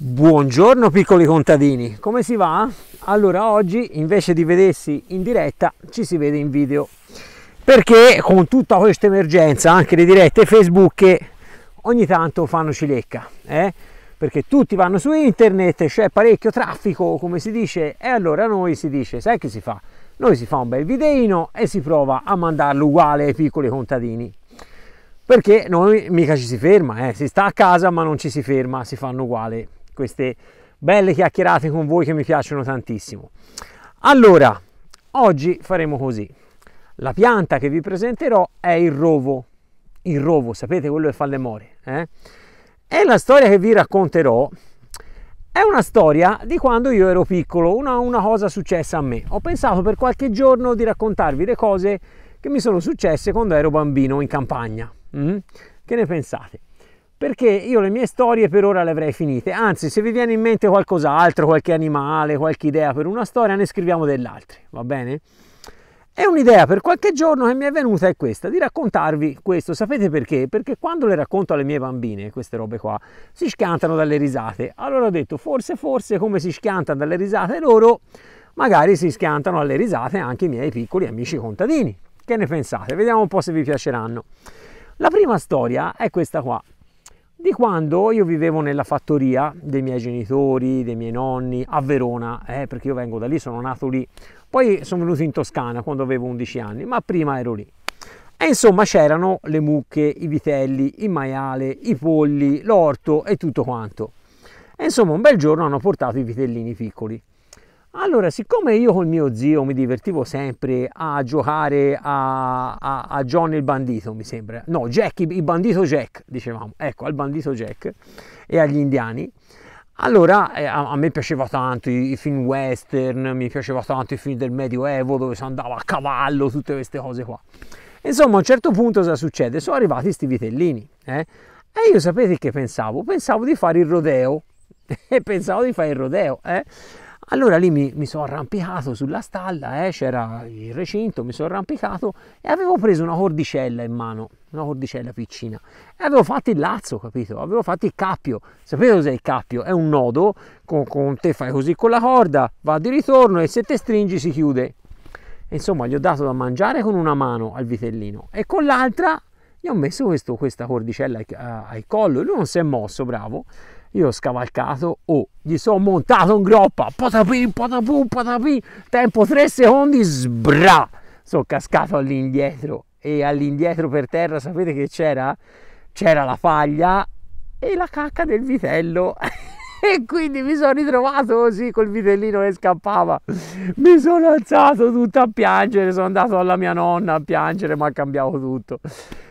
Buongiorno piccoli contadini, come si va? Allora oggi invece di vedersi in diretta ci si vede in video perché con tutta questa emergenza anche le dirette Facebook ogni tanto fanno cilecca eh? perché tutti vanno su internet, c'è parecchio traffico come si dice e allora noi si dice sai che si fa? Noi si fa un bel videino e si prova a mandarlo uguale ai piccoli contadini perché noi mica ci si ferma, eh? si sta a casa ma non ci si ferma, si fanno uguale queste belle chiacchierate con voi che mi piacciono tantissimo. Allora, oggi faremo così. La pianta che vi presenterò è il rovo. Il rovo, sapete quello che fa le more. Eh? E la storia che vi racconterò è una storia di quando io ero piccolo, una, una, cosa successa a me. Ho pensato per qualche giorno di raccontarvi le cose che mi sono successe quando ero bambino in campagna. Mm? Che ne pensate? perché io le mie storie per ora le avrei finite, anzi se vi viene in mente qualcos'altro, qualche animale, qualche idea per una storia, ne scriviamo dell'altra, va bene? E un'idea per qualche giorno che mi è venuta è questa, di raccontarvi questo. Sapete perché? Perché quando le racconto alle mie bambine, queste robe qua, si schiantano dalle risate. Allora ho detto, forse, forse, come si schiantano dalle risate loro, magari si schiantano alle risate anche i miei piccoli amici contadini. Che ne pensate? Vediamo un po' se vi piaceranno. La prima storia è questa qua di quando io vivevo nella fattoria dei miei genitori, dei miei nonni, a Verona, eh, perché io vengo da lì, sono nato lì. Poi sono venuto in Toscana quando avevo 11 anni, ma prima ero lì. E insomma c'erano le mucche, i vitelli, il maiale, i polli, l'orto e tutto quanto. E insomma un bel giorno hanno portato i vitellini piccoli. Allora, siccome io con mio zio mi divertivo sempre a giocare a, a, a John il bandito, mi sembra, no, Jack, il bandito Jack, dicevamo, ecco, al bandito Jack e agli indiani, allora eh, a, a, me piaceva tanto i, i, film western, mi piaceva tanto i film del Medioevo dove si andava a cavallo, tutte queste cose qua. Insomma, a un certo punto cosa succede? Sono arrivati questi vitellini, eh? E io sapete che pensavo? Pensavo di fare il rodeo, pensavo di fare il rodeo, eh? Allora lì mi, mi sono arrampicato sulla stalla, eh, c'era il recinto, mi sono arrampicato e avevo preso una cordicella in mano, una cordicella piccina, e avevo fatto il lazzo, capito? Avevo fatto il cappio. Sapete cos'è il cappio? È un nodo, con, con te fai così con la corda, va di ritorno e se te stringi si chiude. Insomma, gli ho dato da mangiare con una mano al vitellino e con l'altra gli ho messo questo, questa cordicella al ai collo, lui non si è mosso, bravo, io ho scavalcato o oh, gli sono montato in groppa, patapim, patapum, patapim, tempo 3 secondi, sbra, sono cascato all'indietro e all'indietro per terra sapete che c'era? C'era la faglia e la cacca del vitello. e quindi mi sono ritrovato così col vitellino che scappava. Mi sono alzato tutto a piangere, sono andato alla mia nonna a piangere, ma ha cambiato tutto.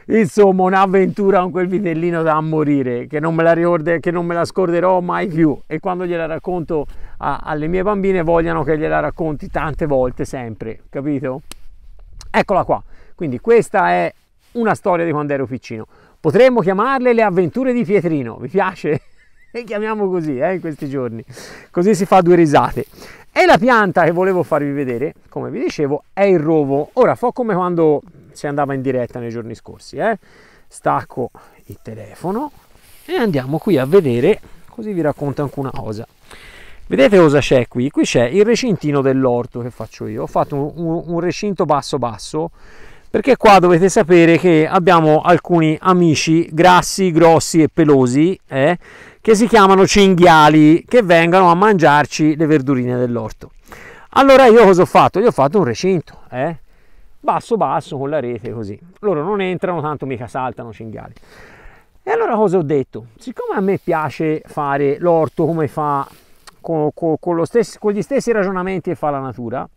Insomma, un'avventura con quel vitellino da morire, che non me la, ricordo, che non me la scorderò mai più. E quando gliela racconto a, alle mie bambine, vogliono che gliela racconti tante volte, sempre, capito? Eccola qua. Quindi questa è una storia di quando ero piccino. Potremmo chiamarle le avventure di Pietrino, vi piace? e chiamiamo così eh, in questi giorni, così si fa due risate. E la pianta che volevo farvi vedere, come vi dicevo, è il rovo. Ora fa come quando si andava in diretta nei giorni scorsi, eh? stacco il telefono e andiamo qui a vedere, così vi racconto anche una cosa. Vedete cosa c'è qui? Qui c'è il recintino dell'orto che faccio io. Ho fatto un, un, un recinto basso basso perché qua dovete sapere che abbiamo alcuni amici grassi, grossi e pelosi eh, che si chiamano cinghiali che vengono a mangiarci le verdurine dell'orto. Allora io cosa ho fatto? Io ho fatto un recinto, eh? basso basso con la rete così. Loro non entrano, tanto mica saltano cinghiali. E allora cosa ho detto? Siccome a me piace fare l'orto come fa con, con, con, stesso, con gli stessi ragionamenti che fa la natura,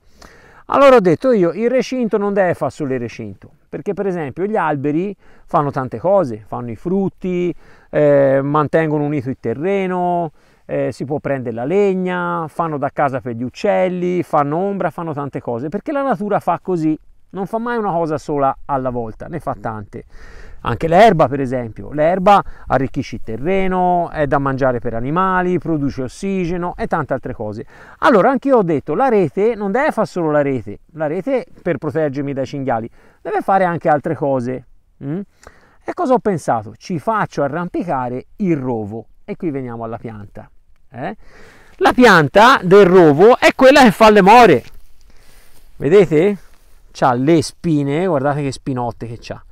allora ho detto io il recinto non deve fare solo il recinto, perché per esempio gli alberi fanno tante cose, fanno i frutti, eh, mantengono unito il terreno, eh, si può prendere la legna, fanno da casa per gli uccelli, fanno ombra, fanno tante cose, perché la natura fa così, non fa mai una cosa sola alla volta, ne fa tante. Anche l'erba, per esempio, l'erba arricchisce il terreno, è da mangiare per animali, produce ossigeno e tante altre cose. Allora, anche io ho detto, la rete non deve fare solo la rete, la rete per proteggermi dai cinghiali, deve fare anche altre cose. Mm? E cosa ho pensato? Ci faccio arrampicare il rovo. E qui veniamo alla pianta. Eh? La pianta del rovo è quella che fa le more. Vedete? C'ha le spine, guardate che spinotte che c'ha.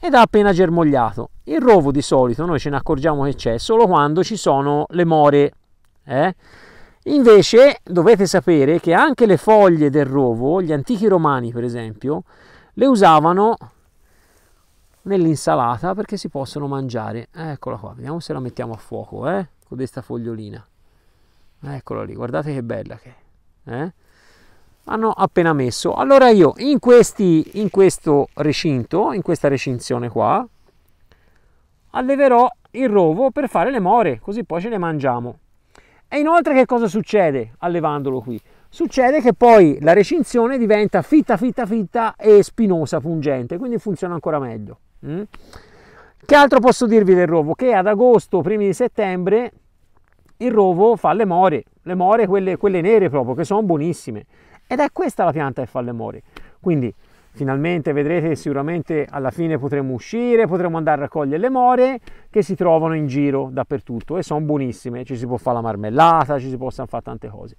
Ed ha appena germogliato. Il rovo di solito noi ce ne accorgiamo che c'è solo quando ci sono le more. Eh? Invece dovete sapere che anche le foglie del rovo, gli antichi romani per esempio, le usavano nell'insalata perché si possono mangiare. Eccola qua, vediamo se la mettiamo a fuoco, eh? Con questa fogliolina. Eccola lì, guardate che bella che è. Eh? Hanno appena messo. Allora io in, questi, in questo recinto, in questa recinzione qua, alleverò il rovo per fare le more, così poi ce le mangiamo. E inoltre che cosa succede allevandolo qui? Succede che poi la recinzione diventa fitta, fitta, fitta e spinosa, pungente, quindi funziona ancora meglio. Mm? Che altro posso dirvi del rovo? Che ad agosto, primi di settembre, il rovo fa le more, le more quelle, quelle nere proprio, che sono buonissime. Ed è questa la pianta che fa le more. Quindi finalmente vedrete sicuramente alla fine potremo uscire, potremo andare a raccogliere le more che si trovano in giro dappertutto e sono buonissime, ci si può fare la marmellata, ci si possono fare tante cose.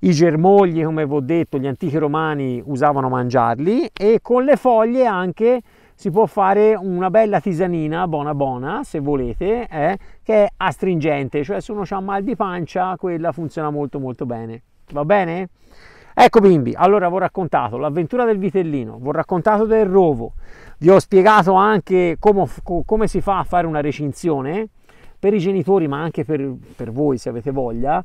I germogli, come vi ho detto, gli antichi romani usavano mangiarli e con le foglie anche si può fare una bella tisanina buona buona se volete eh, che è astringente cioè se uno ha mal di pancia quella funziona molto molto bene va bene? Ecco bimbi, allora vi ho raccontato l'avventura del vitellino, vi ho raccontato del rovo, vi ho spiegato anche come, come si fa a fare una recinzione per i genitori ma anche per, per voi se avete voglia,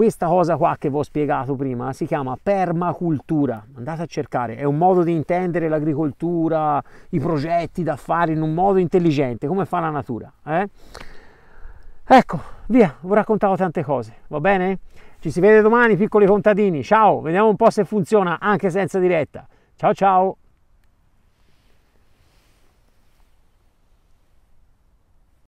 questa cosa qua che vi ho spiegato prima si chiama permacultura, andate a cercare, è un modo di intendere l'agricoltura, i progetti da fare in un modo intelligente, come fa la natura. Eh? Ecco, via, vi ho raccontato tante cose, va bene? Ci si vede domani, piccoli contadini, ciao, vediamo un po' se funziona anche senza diretta. Ciao ciao!